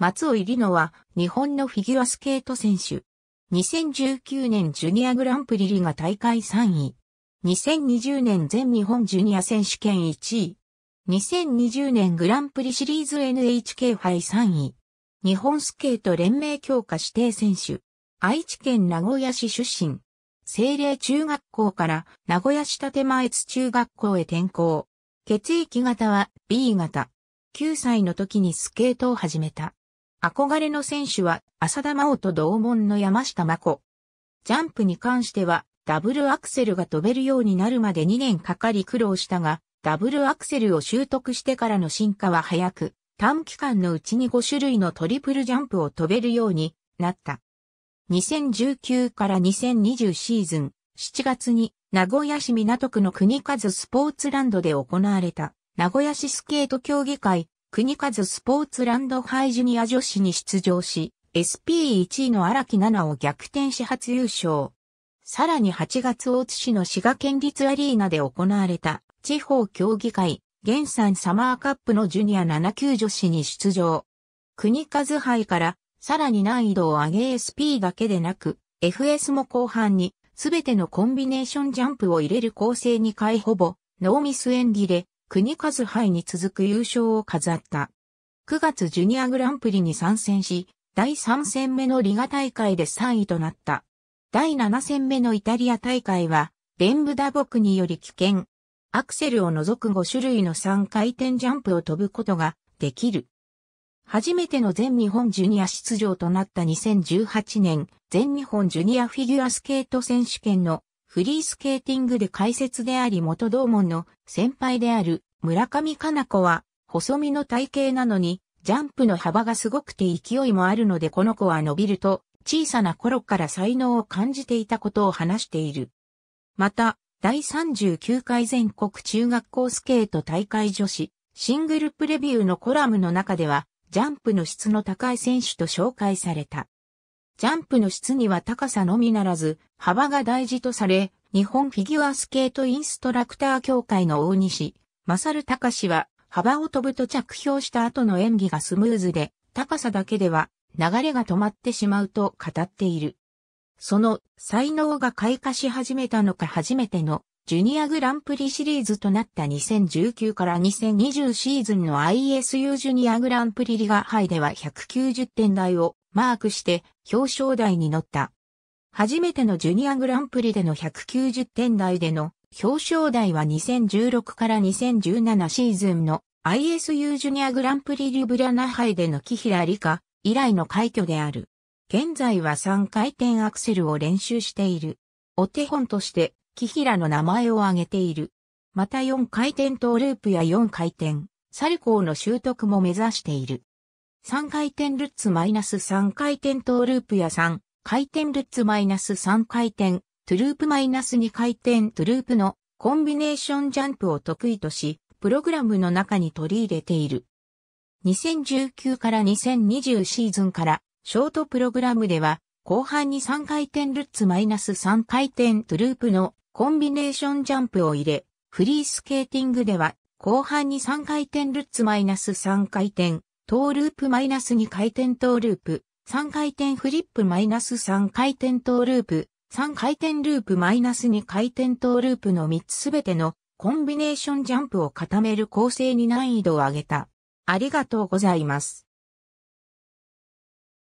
松尾入野は日本のフィギュアスケート選手。2019年ジュニアグランプリリが大会3位。2020年全日本ジュニア選手権1位。2020年グランプリシリーズ NHK 杯3位。日本スケート連盟強化指定選手。愛知県名古屋市出身。政令中学校から名古屋市建前津中学校へ転校。血液型は B 型。9歳の時にスケートを始めた。憧れの選手は、浅田真央と同門の山下真子。ジャンプに関しては、ダブルアクセルが飛べるようになるまで2年かかり苦労したが、ダブルアクセルを習得してからの進化は早く、短期間のうちに5種類のトリプルジャンプを飛べるようになった。2019から2020シーズン7月に名古屋市港区の国数スポーツランドで行われた名古屋市スケート競技会国和スポーツランドハイジュニア女子に出場し、SP1 位の荒木奈々を逆転し初優勝。さらに8月大津市の滋賀県立アリーナで行われた地方競技会、原産サマーカップのジュニア7級女子に出場。国和杯からさらに難易度を上げ SP だけでなく、FS も後半にすべてのコンビネーションジャンプを入れる構成に回ほぼノーミス演技で国数杯に続く優勝を飾った。9月ジュニアグランプリに参戦し、第3戦目のリガ大会で3位となった。第7戦目のイタリア大会は、レンブ打撲により危険。アクセルを除く5種類の3回転ジャンプを飛ぶことができる。初めての全日本ジュニア出場となった2018年、全日本ジュニアフィギュアスケート選手権のフリースケーティングで解説であり元同門の先輩である村上かな子は細身の体型なのにジャンプの幅がすごくて勢いもあるのでこの子は伸びると小さな頃から才能を感じていたことを話している。また、第39回全国中学校スケート大会女子シングルプレビューのコラムの中ではジャンプの質の高い選手と紹介された。ジャンプの質には高さのみならず、幅が大事とされ、日本フィギュアスケートインストラクター協会の大西、マサル隆は、幅を飛ぶと着氷した後の演技がスムーズで、高さだけでは流れが止まってしまうと語っている。その才能が開花し始めたのか初めてのジュニアグランプリシリーズとなった2019から2020シーズンの ISU ジュニアグランプリリガイでは190点台をマークして表彰台に乗った。初めてのジュニアグランプリでの190点台での表彰台は2016から2017シーズンの ISU ジュニアグランプリリュブラャナ杯での木平理香以来の快挙である。現在は3回転アクセルを練習している。お手本として木平の名前を挙げている。また4回転トーループや4回転、サルコーの習得も目指している。3回転ルッツマイナス3回転トーループや3回転ルッツマイナス3回転トゥループマイナス2回転トゥループのコンビネーションジャンプを得意とし、プログラムの中に取り入れている。2019から2020シーズンからショートプログラムでは後半に3回転ルッツマイナス3回転トゥループのコンビネーションジャンプを入れ、フリースケーティングでは後半に3回転ルッツマイナス3回転トーループマイナス2回転トーループ、3回転フリップマイナス3回転トーループ、3回転ループマイナス2回転トーループの3つすべてのコンビネーションジャンプを固める構成に難易度を上げた。ありがとうございます。